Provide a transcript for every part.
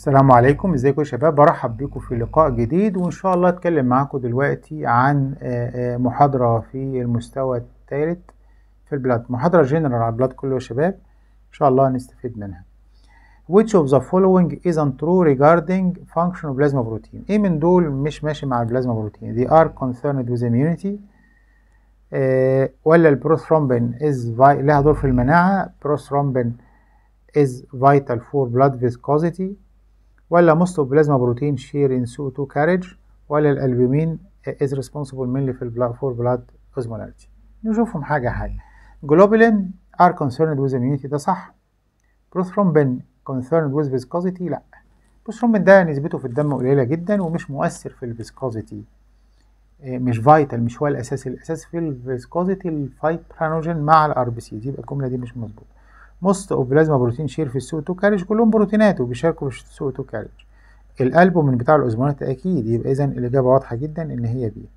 السلام عليكم ازيكم يا شباب برحب بكم في لقاء جديد وان شاء الله اتكلم معاكم دلوقتي عن آه، آه، محاضرة في المستوى الثالث في البلاد محاضرة جنرال على البلاد كله يا شباب ان شاء الله هنستفيد منها which of the following isn't true regarding function of plasma protein ايه من دول مش ماشي مع البلازما بروتين they are concerned with immunity آه ولا البروثرومبين از لها دور في المناعة بروثرومبين is vital for blood viscosity ولا مصطو بلازما بروتين شير ان سو تو كارج ولا الالبومين از ريسبونسبل مينلي في البلاد فور بلاد اوزمولاريتي نشوفهم حاجه حاجه جلوبولين ار كونسيرند ويز اميونيتي ده صح بروثرومبين كونسيرند ويز فيسكوزيتي لا بروثرومبين ده نسبته في الدم قليله جدا ومش مؤثر في الفيسكوزيتي آه، مش فايتال مش هو الاساس الاساس في الفيسكوزيتي الفايبرانوجين مع الار بي سي دي يبقى الجمله دي مش مظبوطه موست اوف بلازما بروتين شير في السوق كارج كلهم بروتينات وبيشاركوا في السوق توكاريج الالبومين بتاع الاوزمونات اكيد يبقى اذا الاجابه واضحه جدا ان هي بي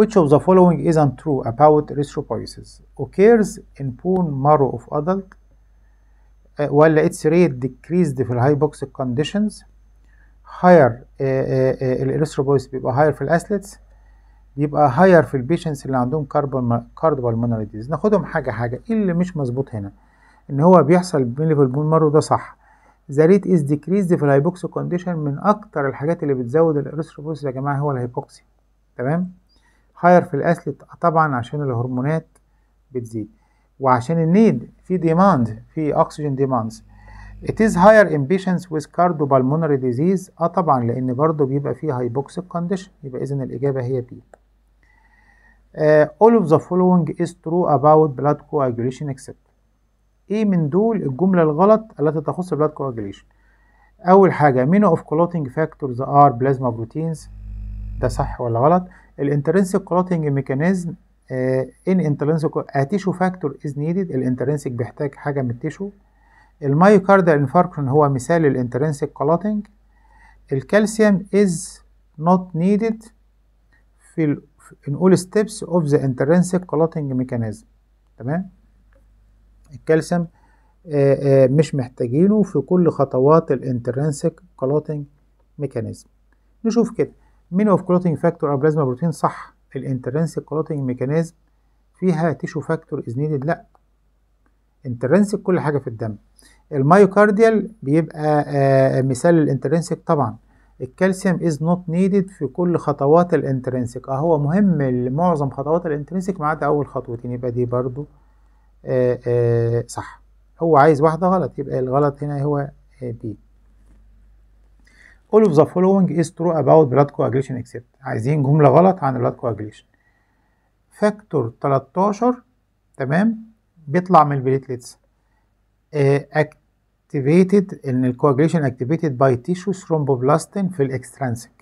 Which of the following isn't true about erythropoiesis occurs in bone marrow of adult uh, ولا its rate decreased في الهايبوكسيك conditions higher uh, uh, uh, الاريثروبويس بيبقى higher في الاسلتس يبقى هاير في البيشنس اللي عندهم كاردبال ديز ناخدهم حاجه حاجه ايه اللي مش مظبوط هنا ان هو بيحصل بين في البون مارو ده صح ذا ريت از ديكريز في الهايبوكسي كونديشن من اكتر الحاجات اللي بتزود الاريثروبوس يا جماعه هو الهايبوكسي تمام هاير في الاسلت طبعا عشان الهرمونات بتزيد وعشان النيد في ديماند في اكسجين ديماندز It is higher in patients with cardiopulmonary disease اه طبعا لان برضه بيبقى فيه hypoxic condition يبقى اذا الاجابه هي بي Uh, all of the following is true about blood coagulation except ايه من دول الجملة الغلط التي تخص blood coagulation اول حاجة many of clotting factors are plasma proteins ده صح ولا غلط intrinsic clotting mechanism ان tissue factor فاكتور از نيدد intrinsic بيحتاج حاجة من التيشو myocardial انفاركشن هو مثال للانترنسك clotting الكالسيوم از نوت نيدد في نقول ستيبس اوف ذا انترنسيك كلوتنج ميكانيزم تمام الكالسيوم آه، آه، مش محتاجينه في كل خطوات الانترنسيك كلوتنج ميكانيزم نشوف كده مين اوف كلوتنج فاكتور او بلازما بروتين صح الانترنسيك كلوتنج ميكانيزم فيها تيشو فاكتور از نيدد لا انترنسيك كل حاجه في الدم المايوكارديال بيبقى آه، مثال الانترنسيك طبعا الكالسيوم از نوت نيدد في كل خطوات الانترنسك اه هو مهم لمعظم خطوات الانترنسك ما عدا اول خطوتين يعني يبقى دي برضو آآ آه، آآ آه، صح هو عايز واحده غلط يبقى الغلط هنا هو بي آه، all of the following is true about blood coagulation except عايزين جمله غلط عن blood coagulation فاكتور 13 تمام بيطلع من البليتليتس activated ان الكواجليشن activated by tissue thromboblastin في الاكسترانسيك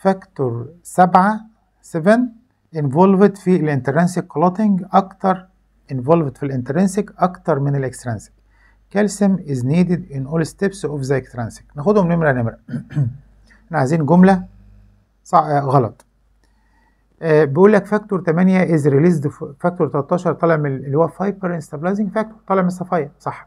فاكتور 7 7 involved في الانترنسيك clotting اكتر involved في الانترنسيك اكتر من الاكسترنسيك calcium is needed in all steps of the extrinsic ناخدهم نمرة نمرة احنا عايزين جملة صع... آه، غلط آه بيقول لك فاكتور 8 از ريليزد فاكتور 13 طالع من اللي هو فايبر انستابلايزنج فاكتور طالع من الصفايه صح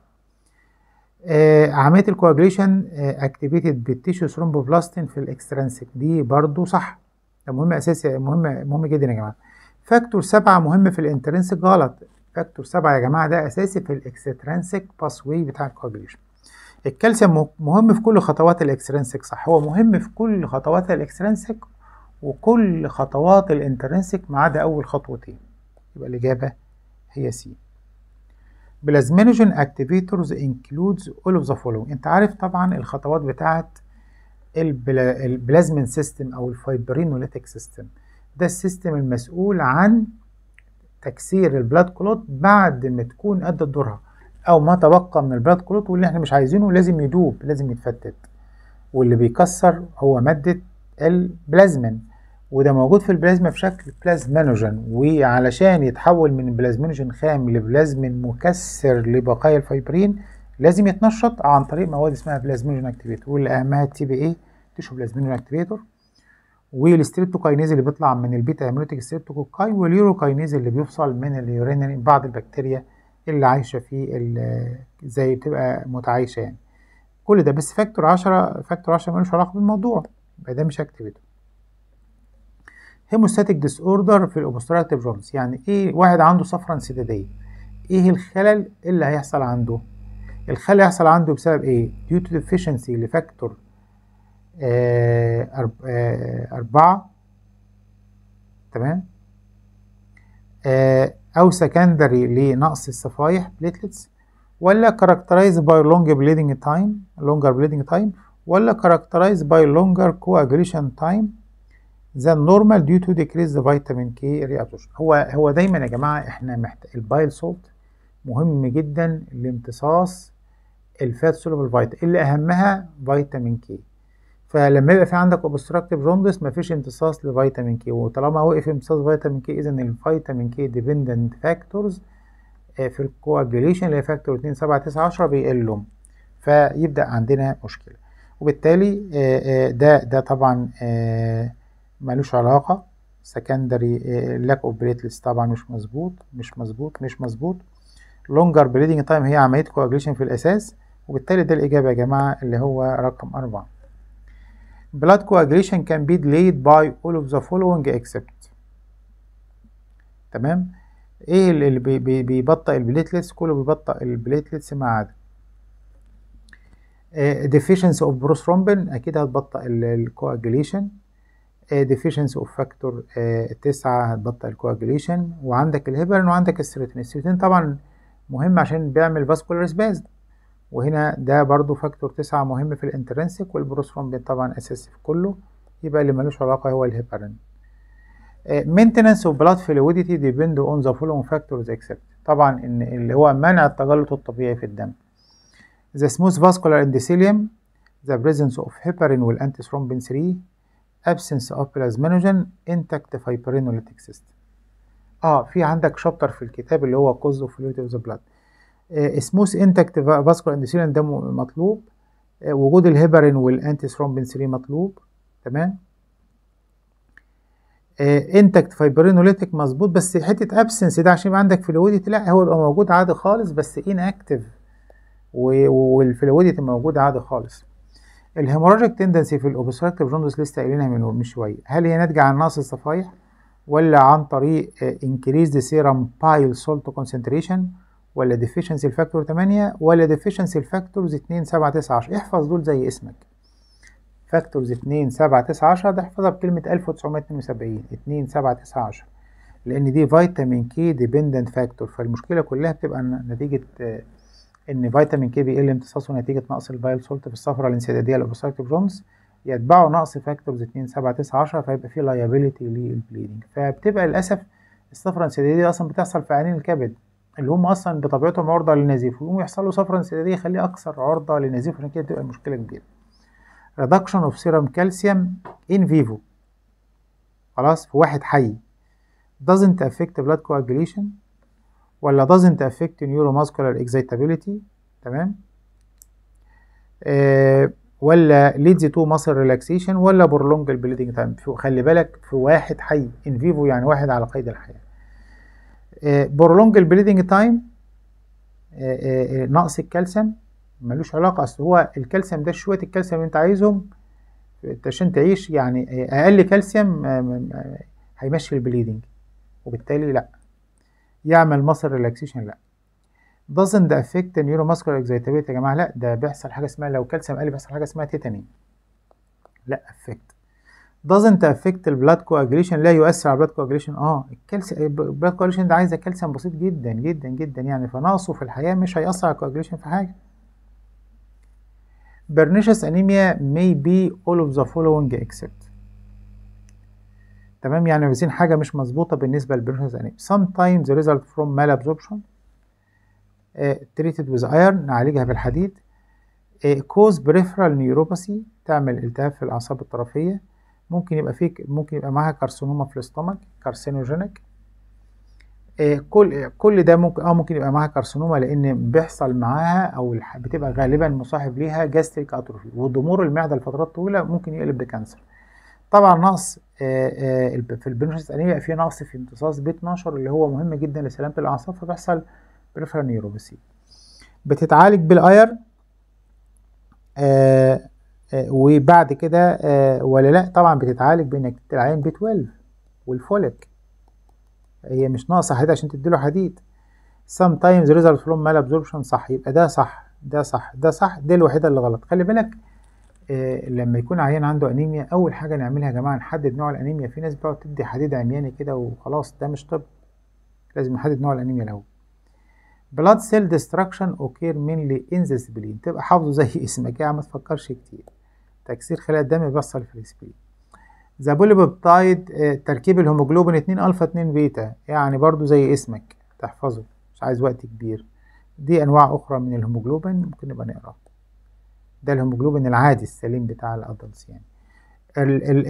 عمليه الكواجليشن اكتيفيتد بالتيشو ثرومبوبلاستين في الاكسترنسك دي برضو صح ده مهم اساسي مهم مهم جدا يا جماعه فاكتور سبعة مهم في الانترنسك غلط فاكتور سبعة يا جماعه ده اساسي في الاكسترنسك باس واي بتاع الكواجليشن الكالسيوم مهم في كل خطوات الاكسترنسك صح هو مهم في كل خطوات الاكسترنسك وكل خطوات الانترنسك ما عدا اول خطوتين يبقى الاجابه هي سين بلازمينوجين اكتيفيتورز انكلودز اول اوف ذا فولوينج انت عارف طبعا الخطوات بتاعه البلا... البلازمين سيستم او الفايبرينوليتيك سيستم ده السيستم المسؤول عن تكسير البلاد كلوت بعد ما تكون ادت دورها او ما تبقى من البلاد كلوت واللي احنا مش عايزينه لازم يدوب لازم يتفتت واللي بيكسر هو ماده البلازمين وده موجود في البلازما في شكل بلازمينوجين وعلشان يتحول من بلازمينوجين خام لبلازمين مكسر لبقايا الفايبرين لازم يتنشط عن طريق مواد اسمها بلازمينوجين اكتيفيتور والاهمها تي بي اي تشو بلازمينوجين اكتيفيتور والستريبتوكاينيز اللي بيطلع من البيتا اميلوتيك ستريبتوكوكاي واليوروكاينيز اللي بيفصل من اليورينري بعض البكتيريا اللي عايشه في زي بتبقى متعايشه يعني كل ده بس فاكتور 10 فاكتور 10 ملوش علاقه بالموضوع يبقى ده مش اكتيفيتور هيموستاتيك ديس اوردر في الاوبستراكتيف جونز يعني ايه واحد عنده صفرا انسدادية ايه الخلل اللي هيحصل عنده الخلل هيحصل عنده بسبب ايه ديو تو deficiency لفاكتور آه،, آه أربعة تمام آه أو سكندري لنقص الصفائح بليتلتس ولا كاركترايز باي لونج بليدنج تايم لونجر بليدنج تايم ولا كاركترايز باي لونجر كواجريشن تايم than normal due to decreased vitamin K reabsorption هو هو دايما يا جماعه احنا محتاج البايل سولت مهم جدا لامتصاص الفات سولبل فيتامين اللي اهمها فيتامين كي فلما يبقى في عندك اوبستراكتيف روندس مفيش امتصاص لفيتامين كي وطالما وقف امتصاص فيتامين كي اذا الفيتامين كي ديبندنت فاكتورز في الكواجيليشن اللي هي فاكتور 2 7 9 10 بيقلوا فيبدا عندنا مشكله وبالتالي آه، آه، ده ده طبعا آه، ملوش علاقة سكندري لاك اوف platelets طبعا مش مظبوط مش مظبوط مش مظبوط لونجر bleeding تايم هي عملية كواجليشن في الأساس وبالتالي ده الإجابة يا جماعة اللي هو رقم أربعة blood coagulation can be delayed by all of the following except تمام ايه اللي بيبطأ بيبطئ البليتلتس كله بيبطئ البليتلتس ما عدا آه، deficiency of prothrombin اكيد هتبطئ الكواجليشن ديفيشنسي اوف فاكتور 9 هتبطئ الكواجيليشن وعندك الهيبرين وعندك السيروتين السيروتين طبعا مهم عشان بيعمل فاسكولار سباز وهنا ده برضو فاكتور 9 مهم في الانترنسك والبروسرومبين طبعا اساسي في كله يبقى اللي ملوش علاقه هو الهيبرين مينتننس اوف بلاد فلويديتي ديبند اون ذا فولوينج فاكتورز اكسبت طبعا ان اللي هو منع التجلط الطبيعي في الدم ذا سموث فاسكولار اندثيليوم ذا بريزنس اوف هيبرين والانتي ثرومبين 3 absence of plasminogen intact fibrinolytic system اه في عندك شابتر في الكتاب اللي هو cause of fluid of the blood smooth آه، intact vascular endothelium ده مطلوب آه وجود الهيبرين والانتي ثرومبين 3 مطلوب تمام آه، intact فايبرينوليتيك مظبوط بس حته ابسنس ده عشان يبقى عندك fluidity لا هو يبقى موجود عادي خالص بس ان اكتف والفلويدتي موجود عادي خالص الهيموراجيك تندنسي في الاوبستراكتيف جوندس لسه قايلينها من شويه هل هي ناتجه عن نقص الصفائح ولا عن طريق انكريز ذا سيرم بايل سولت كونسنتريشن ولا ديفيشنسي الفاكتور 8 ولا ديفيشنسي الفاكتورز 2 7 9 10 احفظ دول زي اسمك فاكتورز 2 7 9 10 ده احفظها بكلمه 1972 2 7 9 10 لان دي فيتامين كي ديبندنت فاكتور فالمشكله كلها بتبقى نتيجه آه، ان فيتامين كي بيقل إيه امتصاصه نتيجه نقص البايل سولت في الصفره الانسداديه للأوسايتو برونز يتبعه نقص فاكتورز 2 7 9 10 فيبقى في لايبيلتي للبليدنج فبتبقى للاسف الصفره الانسداديه دي اصلا بتحصل في عينين الكبد اللي هم اصلا بطبيعتهم عرضه للنزيف ويقوم يحصل له صفره انسداديه يخليه اكثر عرضه للنزيف عشان كده بتبقى مشكله كبيره ريدكشن اوف سيرم كالسيوم ان فيفو خلاص في واحد حي doesn't affect blood coagulation ولا doesn't affect neuromuscular excitability تمام آه ولا leads to muscle relaxation ولا the bleeding time خلي بالك في واحد حي in vivo يعني واحد على قيد الحياة آه، prolong the bleeding time آه، آه، نقص الكالسيوم ملوش علاقة أصل هو الكالسيوم ده شوية الكالسيوم اللي أنت عايزهم عشان تعيش يعني أقل كالسيوم هيمشي البليدنج وبالتالي لأ يعمل مصر ريلاكسيشن لا doesn't affect neuromuscular excitability يا جماعه لا ده بيحصل حاجه اسمها لو كالسيوم قل بيحصل حاجه اسمها تيتانين لا affect doesn't affect البلاد coagulation لا يؤثر على البلاد coagulation اه الكالسيوم البلاد coagulation ده عايزه كالسيوم بسيط جدا جدا جدا يعني فنقصه في الحياه مش هيأثر على coagulation في حاجه pernicious anemia may be all of the following except تمام يعني عايزين حاجه مش مظبوطه بالنسبه للبروسس انيميا sometimes result from malabsorption uh, treated with iron نعالجها بالحديد uh, cause peripheral neuropathy تعمل التهاب في الاعصاب الطرفيه ممكن يبقى فيك ممكن يبقى معاها كارسينوما في الاستومك كارسينوجينيك آه، كل كل ده ممكن اه ممكن يبقى معاها كارسينوما لان بيحصل معاها او بتبقى غالبا مصاحب ليها جاستريك اتروفي وضمور المعده لفترات طويله ممكن يقلب بكانسر طبعا نقص آه، آه، في البنفرس الانيميا في نقص في امتصاص ب 12 اللي هو مهم جدا لسلامه الاعصاب فبيحصل بريفرال نيوروباثي بتتعالج بالاير آه،, آه وبعد كده آه ولا لا طبعا بتتعالج بانك تلعين بي 12 والفوليك هي مش ناقصه حديد عشان تديله حديد سام ريزلت فروم مال ابزوربشن صح يبقى ده صح ده صح ده صح دي الوحيده اللي غلط خلي بالك آه، لما يكون عيان عنده انيميا اول حاجه نعملها يا جماعه نحدد نوع الانيميا في ناس بتقعد تدي حديد عمياني كده وخلاص ده مش طب لازم نحدد نوع الانيميا الاول بلاد سيل ديستراكشن اوكير مينلي ان ذا سبلين تبقى حافظه زي اسمك يعني ما تفكرش كتير تكسير خلايا الدم بيحصل في السبلين ذا بوليبيبتايد تركيب الهيموجلوبين 2 الفا 2 بيتا يعني برضو زي اسمك تحفظه مش عايز وقت كبير دي انواع اخرى من الهيموجلوبين ممكن نبقى نقراها ده الهيموجلوبين العادي السليم بتاع الادلتس يعني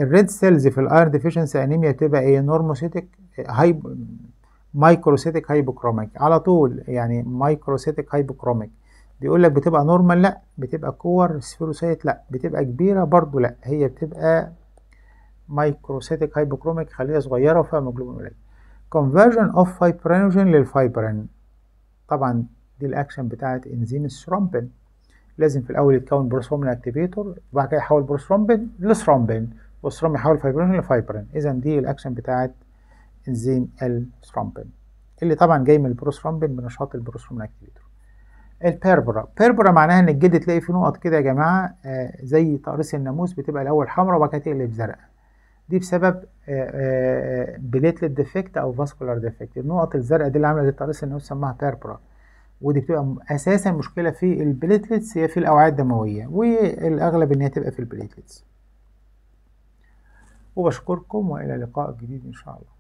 الريد سيلز في الاير ديفيشنسي انيميا تبقى ايه نورموسيتك هاي مايكروسيتك هايبوكروميك على طول يعني مايكروسيتك هايبوكروميك بيقول لك بتبقى نورمال لا بتبقى كور سفيروسايت لا بتبقى كبيره برضو لا هي بتبقى مايكروسيتك هايبوكروميك خليه صغيره وفيها هيموجلوبين قليل conversion of fibrinogen للفايبرين طبعا دي الاكشن بتاعت انزيم الثرومبين لازم في الاول يتكون بروثرومبين اكتيفيتور وبعد كده يحول بروثرومبين لثرومبين والثرومبين يحول فايبرين لفايبرين اذا دي الاكشن بتاعه انزيم الثرومبين اللي طبعا جاي من البروثرومبين بنشاط البروثرومبين اكتيفيتور البيربرا بيربرا معناها ان الجلد تلاقي فيه نقط كده يا جماعه آه زي تقريص الناموس بتبقى الاول حمراء وبعد كده تقلب زرقاء دي بسبب بليتلت آه، ديفكت آه، آه، او فاسكولار ديفكت النقط الزرقاء دي اللي عامله زي تقريص الناموس سماها بيربرا ودي بتبقى اساسا مشكله في البليتلتس هي في الاوعيه الدمويه والاغلب ان هي تبقى في البليتلتس وبشكركم والى لقاء جديد ان شاء الله